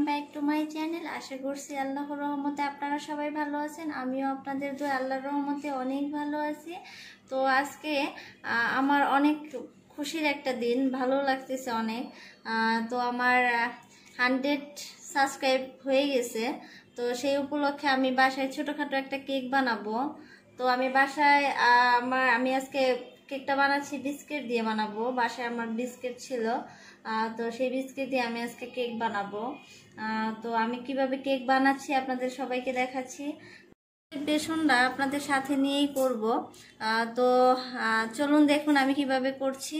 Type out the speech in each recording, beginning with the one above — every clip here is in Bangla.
Welcome back to my channel আশা করছি আল্লাহর রহমতে আপনারা সবাই ভালো আছেন আমিও আপনাদের দু আল্লাহর রহমতে অনেক ভালো আছি তো আজকে আমার অনেক খুশির একটা দিন ভালো লাগতেছে অনেক তো আমার হান্ড্রেড সাবস্ক্রাইব হয়ে গেছে তো সেই উপলক্ষে আমি বাসায় ছোটোখাটো একটা কেক বানাবো তো আমি বাসায় আমার আমি আজকে কেকটা বানাচ্ছি বিস্কিট দিয়ে বানাবো বাসায় আমার বিস্কিট ছিল তো সেই বিস্কিট দিয়ে আমি আজকে কেক বানাবো তো আমি কিভাবে কেক বানাচ্ছি আপনাদের সবাইকে দেখাচ্ছি বেসনটা আপনাদের সাথে নিয়েই করব তো চলুন দেখুন আমি কিভাবে করছি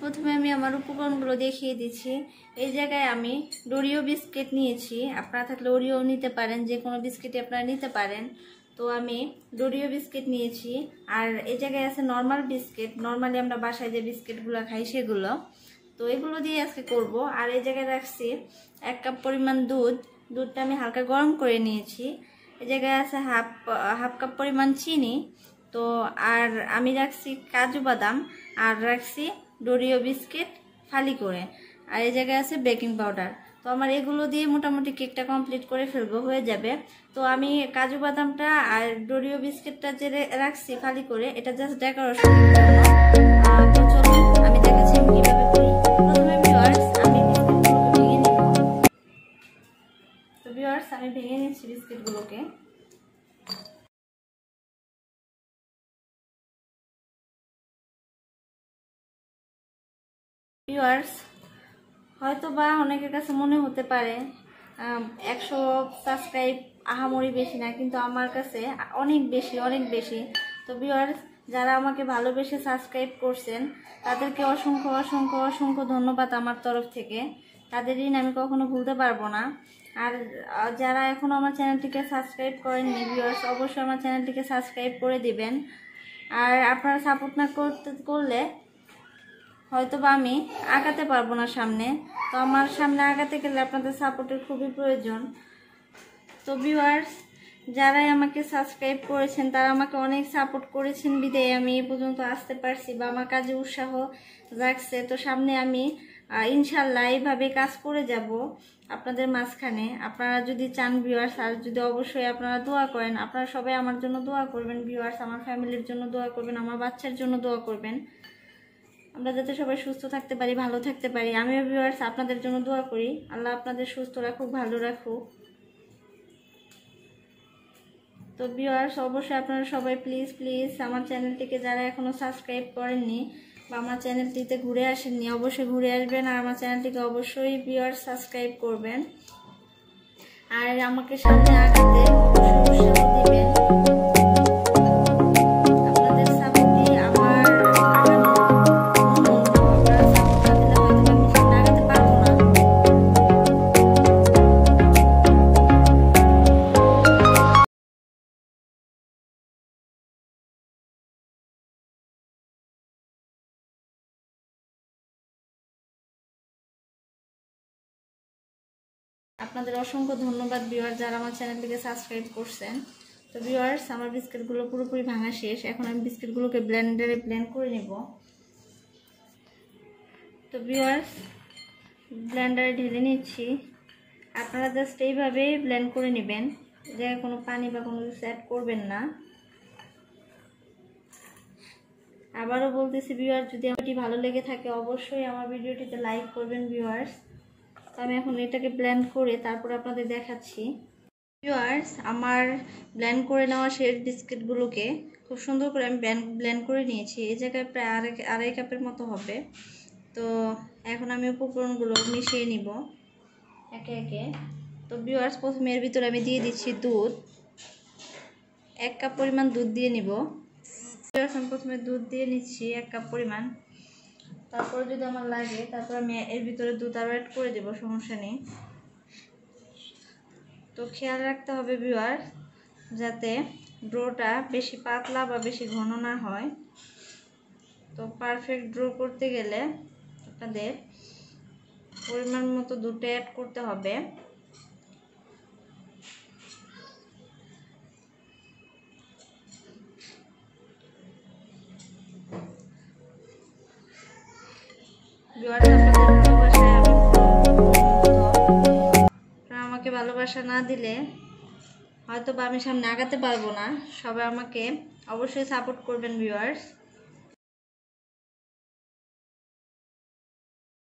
প্রথমে আমি আমার উপকরণগুলো দেখিয়ে দিচ্ছি এই জায়গায় আমি ডোরিও বিস্কিট নিয়েছি আপনারা থাকলে ওরিও নিতে পারেন যে কোনো বিস্কিটই আপনারা নিতে পারেন তো আমি ডরিও বিস্কিট নিয়েছি আর এই জায়গায় আছে নর্মাল বিস্কিট নর্মালি আমরা বাসায় যে বিস্কিটগুলো খাই সেগুলো তো এগুলো দিয়ে আজকে করব আর এই জায়গায় রাখছি এক কাপ পরিমাণ দুধ দুধটা আমি হালকা গরম করে নিয়েছি এই জায়গায় আছে হাফ হাফ কাপ পরিমাণ চিনি তো আর আমি রাখছি কাজু বাদাম আর রাখছি ডোরিও বিস্কিট ফালি করে আর এই জায়গায় আছে বেকিং পাউডার তো আমার এগুলো দিয়ে মোটামুটি কেকটা কমপ্লিট করে ফেলবো হয়ে যাবে তো আমি কাজু বাদামটা আর ডোরিও বিস্কিটটা যে রাখছি ফালি করে এটা জাস্ট ডেকোরেশন তো আমি ভেঙে নিচ্ছি বিস্কিটগুলোকে ভিউয়ার্স হয়তো বা অনেকের কাছে মনে হতে পারে একশো সাবস্ক্রাইব আহামরি বেশি না কিন্তু আমার কাছে অনেক বেশি অনেক বেশি তো ভিউয়ার্স যারা আমাকে ভালোবেসে সাবস্ক্রাইব করছেন তাদেরকে অসংখ্য অসংখ্য অসংখ্য ধন্যবাদ আমার তরফ থেকে তাদের ঋণ আমি কখনো ভুলতে পারবো না আর যারা এখনও আমার চ্যানেলটিকে সাবস্ক্রাইব করেননি ভিউয়ার্স অবশ্যই আমার চ্যানেলটিকে সাবস্ক্রাইব করে দিবেন আর আপনারা সাপোর্ট না করতে করলে হয়তো বা আমি আঁকাতে পারবো না সামনে তো আমার সামনে আঁকাতে গেলে আপনাদের সাপোর্টের খুবই প্রয়োজন তো ভিউয়ার্স যারাই আমাকে সাবস্ক্রাইব করেছেন তারা আমাকে অনেক সাপোর্ট করেছেন বিদায় আমি এ পর্যন্ত আসতে পারছি বা আমার কাজে উৎসাহ রাখছে তো সামনে আমি ইনশাল্লাহ এইভাবে কাজ করে যাব আপনাদের মাঝখানে আপনারা যদি চান ভিউয়ার্স আর যদি অবশ্যই আপনারা দোয়া করেন আপনারা সবাই আমার জন্য দোয়া করবেন ভিউয়ার্স আমার ফ্যামিলির জন্য দোয়া করবেন আমার বাচ্চার জন্য দোয়া করবেন আমরা যাতে সবাই সুস্থ থাকতে পারি ভালো থাকতে পারি আমিও ভিউয়ার্স আপনাদের জন্য দোয়া করি আল্লাহ আপনাদের সুস্থ রাখুক ভালো রাখুক তো ভিউয়ার্স অবশ্যই আপনারা সবাই প্লিজ প্লিজ আমার চ্যানেলটিকে যারা এখনও সাবস্ক্রাইব করেননি বা আমার চ্যানেলটিতে ঘুরে আসেননি অবশ্যই ঘুরে আসবেন আর আমার চ্যানেলটিকে অবশ্যই পিওর সাবস্ক্রাইব করবেন আর আমাকে সামনে আগাতে অবশ্যই দেবেন আপনাদের অসংখ্য ধন্যবাদ ভিওয়ার যারা আমার চ্যানেলটিকে সাবস্ক্রাইব করছেন তো ভিওয়ার্স আমার বিস্কিটগুলো পুরোপুরি ভাঙা শেষ এখন আমি বিস্কিটগুলোকে ব্লেন্ডারে ব্লেন্ড করে নেব তো ভিওয়ার্স ব্লেন্ডারে ঢেলে নিচ্ছি আপনারা জাস্ট এইভাবে ব্লেন্ড করে নেবেন জায়গায় কোনো পানি বা কোনো কিছু অ্যাড করবেন না আবারও বলতেছি ভিউয়ার্স যদি আমার ভালো লেগে থাকে অবশ্যই আমার ভিডিওটিতে লাইক করবেন ভিউয়ার্স তো আমি এখন এটাকে ব্ল্যান্ড করে তারপরে আপনাদের দেখাচ্ছি ভিউয়ার্স আমার ব্ল্যান্ড করে নেওয়া শেড বিস্কিটগুলোকে খুব সুন্দর করে আমি ব্ল্যান্ড করে নিয়েছি এই জায়গায় প্রায় আড়াই আড়াই কাপের মতো হবে তো এখন আমি উপকরণগুলো মিশিয়ে নিব একে একে তো ভিউয়ার্স প্রথমে এর ভিতরে আমি দিয়ে দিচ্ছি দুধ এক কাপ পরিমাণ দুধ দিয়ে নিব আমি প্রথমে দুধ দিয়ে নিচ্ছি এক কাপ পরিমাণ তারপর যদি আমার লাগে তারপর আমি এর ভিতরে দুধ আরও অ্যাড করে দেবো সমস্যা নেই তো খেয়াল রাখতে হবে ভিওয়ার যাতে ড্রোটা বেশি পাতলা বা বেশি ঘন না হয় তো পারফেক্ট ড্রো করতে গেলে আপনাদের পরিমাণ মতো দুটো অ্যাড করতে হবে আমাকে ভালোবাসা না দিলে হয়তো বা আমি সামনে আগাতে পারবো না সবাই আমাকে অবশ্যই সাপোর্ট করবেন ভিউয়ার্স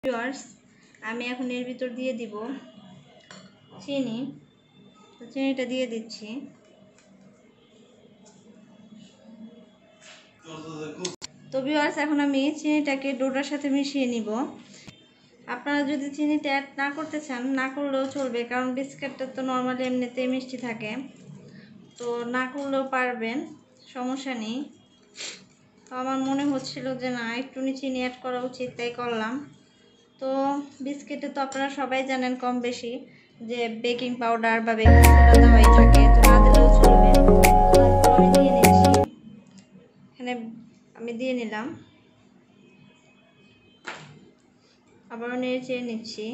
ভিউয়ার্স আমি এখন এর ভিতর দিয়ে দিব চিনি তো চিনিটা দিয়ে দিচ্ছি তো ভিওয়ার্স এখন আমি চিনিটাকে ডোডার সাথে মিশিয়ে নিব আপনারা যদি চিনিটা অ্যাড না করতে চান না করলেও চলবে কারণ বিস্কিটটা তো নর্মালি এমনিতেই মিষ্টি থাকে তো না করলেও পারবেন সমস্যা নেই তো আমার মনে হচ্ছিল যে না একটু চিনি অ্যাড করা উচিত তাই করলাম তো বিস্কিটে তো আপনারা সবাই জানেন কম বেশি যে বেকিং পাউডার বা বেকিং সোডা দেওয়াই থাকে তো না দিলেও চলবে দিলাম আবারও নেড়ে চেয়ে নিচ্ছি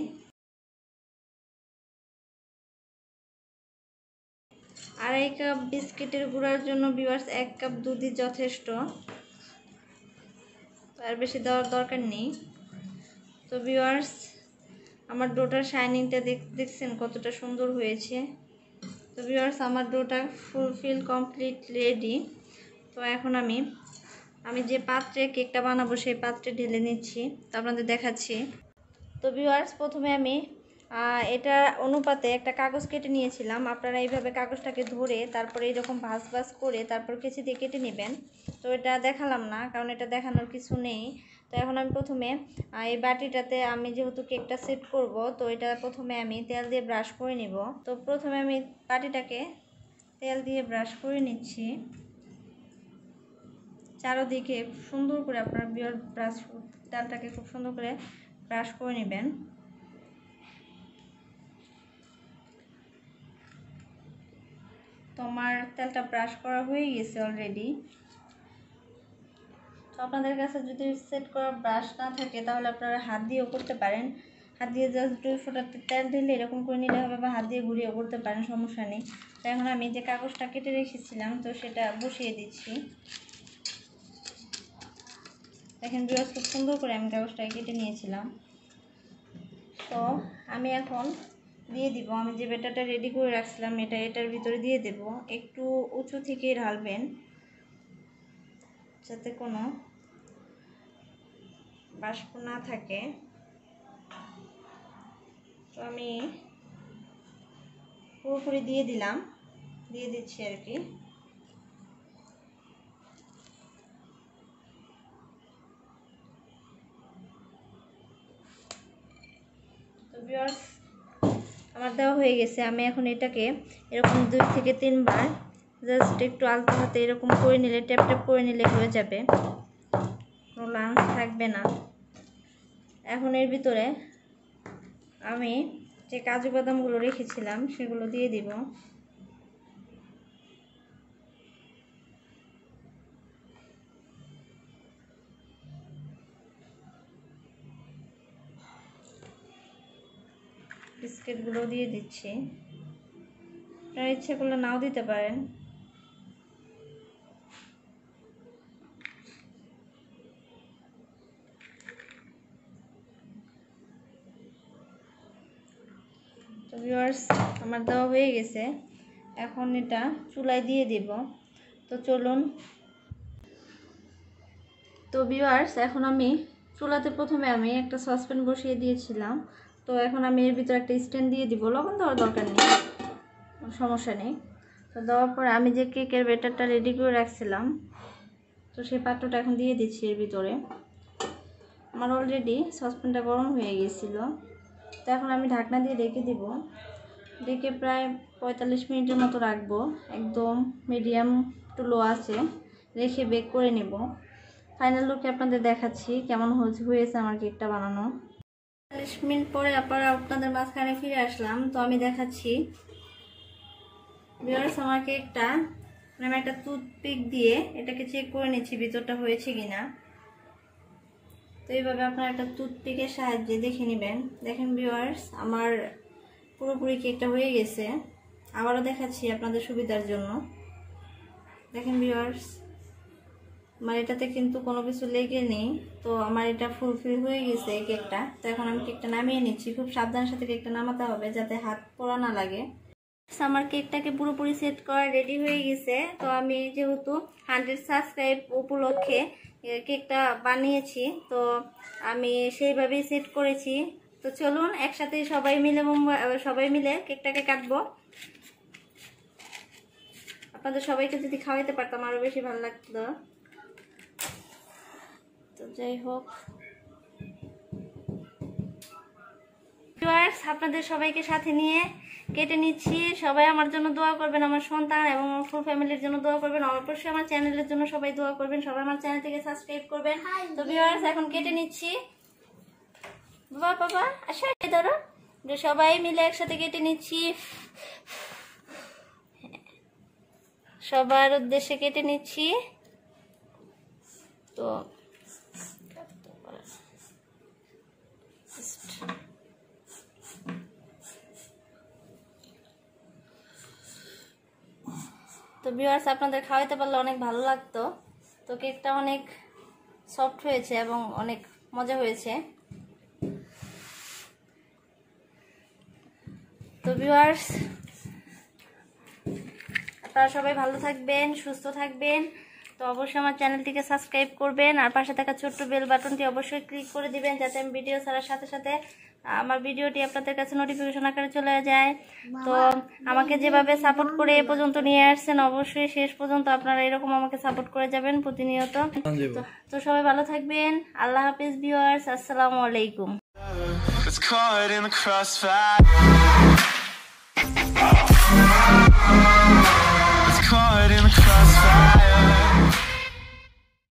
আড়াই কাপ বিস্কিটের গুঁড়ার জন্য বিভার্স এক কাপ দুধই যথেষ্ট আর বেশি দেওয়ার দরকার নেই তো বিভার্স আমার ডোটার শাইনিংটা দেখছেন কতটা সুন্দর হয়েছে তো বিভার্স আমার ডোটা ফুলফিল কমপ্লিট রেডি তো এখন আমি আমি যে পাত্রে কেকটা বানাবো সেই পাত্রে ঢেলে নিচ্ছি তো আপনাদের দেখাচ্ছি তো ভিউয়ার্স প্রথমে আমি এটা অনুপাতে একটা কাগজ কেটে নিয়েছিলাম আপনারা এইভাবে কাগজটাকে ধরে তারপরে এরকম ভাস ভাস করে তারপর কেঁচি দিয়ে কেটে নেবেন তো এটা দেখালাম না কারণ এটা দেখানোর কিছু নেই তো এখন আমি প্রথমে এই বাটিটাতে আমি যেহেতু কেকটা সেট করব তো এটা প্রথমে আমি তেল দিয়ে ব্রাশ করে নিব তো প্রথমে আমি বাটিটাকে তেল দিয়ে ব্রাশ করে নিচ্ছি চারোদিকে সুন্দর করে আপনার বিয়ার ব্রাশ ডালটাকে খুব সুন্দর করে ব্রাশ করে নেবেন তোমার তেলটা ব্রাশ করা হয়ে গেছে অলরেডি তো আপনাদের কাছে যদি সেট করা ব্রাশ না থাকে তাহলে আপনারা হাত দিয়েও করতে পারেন হাত দিয়ে জাস্ট দুই ফোটাতে তেল ঢেলে এরকম করে নিলে হবে বা হাত দিয়ে ঘুরিয়েও করতে পারেন সমস্যা নেই তো এখন আমি যে কাগজটা কেটে রেখেছিলাম তো সেটা বসিয়ে দিচ্ছি দেখেন বিরস খুব সুন্দর করে আমি কাগজটা কেটে নিয়েছিলাম তো আমি এখন দিয়ে দিব আমি যে বেটাটা রেডি করে রাখছিলাম এটা এটার ভিতরে দিয়ে দেব একটু উঁচু থেকে ঢালবেন যাতে কোনো বাষ্প না থাকে তো আমি পুরোপুরি দিয়ে দিলাম দিয়ে দিচ্ছি আর কি আমার দেওয়া হয়ে গেছে আমি এখন এটাকে এরকম দুই থেকে তিনবার জাস্ট একটু আলতো হাতে এরকম করে নিলে ট্যাপ ট্যাপ করে নিলে হয়ে যাবে কোনো লাঞ্চ থাকবে না এখন এর ভিতরে আমি যে কাজু বাদামগুলো রেখেছিলাম সেগুলো দিয়ে দিব বিস্কিটগুলো দিয়ে দিচ্ছি আপনারা ইচ্ছে করলে নাও দিতে পারেন তো ভিউয়ার্স আমার দেওয়া হয়ে গেছে এখন এটা চুলায় দিয়ে দেব তো চলুন তো ভিউয়ার্স এখন আমি চুলাতে প্রথমে আমি একটা সসপ্যান বসিয়ে দিয়েছিলাম তো এখন আমি এর ভিতরে একটা স্ট্যান্ড দিয়ে দিব লবণ দেওয়ার দরকার নেই সমস্যা নেই তো দেওয়ার পরে আমি যে কেকের বেটারটা রেডি করে রাখছিলাম তো সেই পাত্রটা এখন দিয়ে দিচ্ছি এর ভিতরে আমার অলরেডি সসপ্যানটা গরম হয়ে গিয়েছিলো তো এখন আমি ঢাকনা দিয়ে রেখে দিব ডেকে প্রায় পঁয়তাল্লিশ মিনিটের মতো রাখবো একদম মিডিয়াম টু লো আছে রেখে বেক করে নেব ফাইনাল লুকে আপনাদের দেখাচ্ছি কেমন হয়েছে আমার কেকটা বানানো পঁয়তাল্লিশ মিনিট পরে আবার আপনাদের মাঝখানে ফিরে আসলাম তো আমি দেখাচ্ছি বিয়ার্স আমার কেকটা মানে আমি একটা টুথপিক দিয়ে এটাকে চেক করে নিচ্ছি ভিতরটা হয়েছে কিনা তো এইভাবে আপনারা একটা টুথপিকের সাহায্যে দেখে নেবেন দেখেন ভিওয়ার্স আমার পুরোপুরি কেকটা হয়ে গেছে আবারও দেখাচ্ছি আপনাদের সুবিধার জন্য দেখেন ভিওয়ার্স আমার এটাতে কিন্তু কোনো কিছু লেগে নেই তো আমার এটা ফুলফিল হয়ে গেছে এই কেকটা তো এখন আমি কেকটা নামিয়ে নিচ্ছি খুব সাবধানের সাথে কেকটা নামাতে হবে যাতে হাত পড়া না লাগে আমার কেকটাকে পুরোপুরি সেট করা রেডি হয়ে গেছে তো আমি যেহেতু হান্ড্রেড সাবস্ক্রাইব উপলক্ষে কেকটা বানিয়েছি তো আমি সেইভাবেই সেট করেছি তো চলুন একসাথে সবাই মিলে সবাই মিলে কেকটাকে কাটবো আপনাদের সবাইকে যদি খাওয়াইতে পারতাম আরও বেশি ভালো লাগতো তো যাই হোক আপনাদের সবাইকে সাথে নিয়ে কেটে নিচ্ছি সবাই আমার জন্য দোয়া করবেন আমার সন্তান এবং আমার ফুল ফ্যামিলির জন্য দোয়া করবেন অবশ্যই আমার চ্যানেলের জন্য সবাই দোয়া করবেন সবাই আমার চ্যানেল থেকে সাবস্ক্রাইব করবেন তো ভিউয়ার্স এখন কেটে নিচ্ছি বাবা বাবা আসো ধরো সবাই মিলে একসাথে কেটে নিচ্ছি সবার উদ্দেশ্যে কেটে নিচ্ছি তো তো ভিউয়ার্স আপনাদের খাওয়াইতে পারলে অনেক ভালো লাগতো তো কেকটা অনেক সফট হয়েছে এবং অনেক মজা হয়েছে তো ভিউয়ার্স আপনারা সবাই ভালো থাকবেন সুস্থ থাকবেন তো অবশ্যই আমার চ্যানেলটিকে সাবস্ক্রাইব করবেন আর পাশে থাকা ছোট্ট বেল বাটনটি অবশ্যই ক্লিক করে দিবেন যাতে আমি ভিডিও ছাড়ার সাথে সাথে আমার ভিডিওটি আপনাদের কাছে নোটিফিকেশন আকারে চলে যায় তো আমাকে যেভাবে সাপোর্ট করে এ পর্যন্ত নিয়ে আসছেন অবশ্যই শেষ পর্যন্ত আপনারা এরকম আমাকে সাপোর্ট করে যাবেন প্রতিনিয়ত তো সবাই ভালো থাকবেন আল্লাহ হাফিজ ভিউয়ার্স আসসালামু আলাইকুম It's caught in the crossfire. It's caught in the crossfire.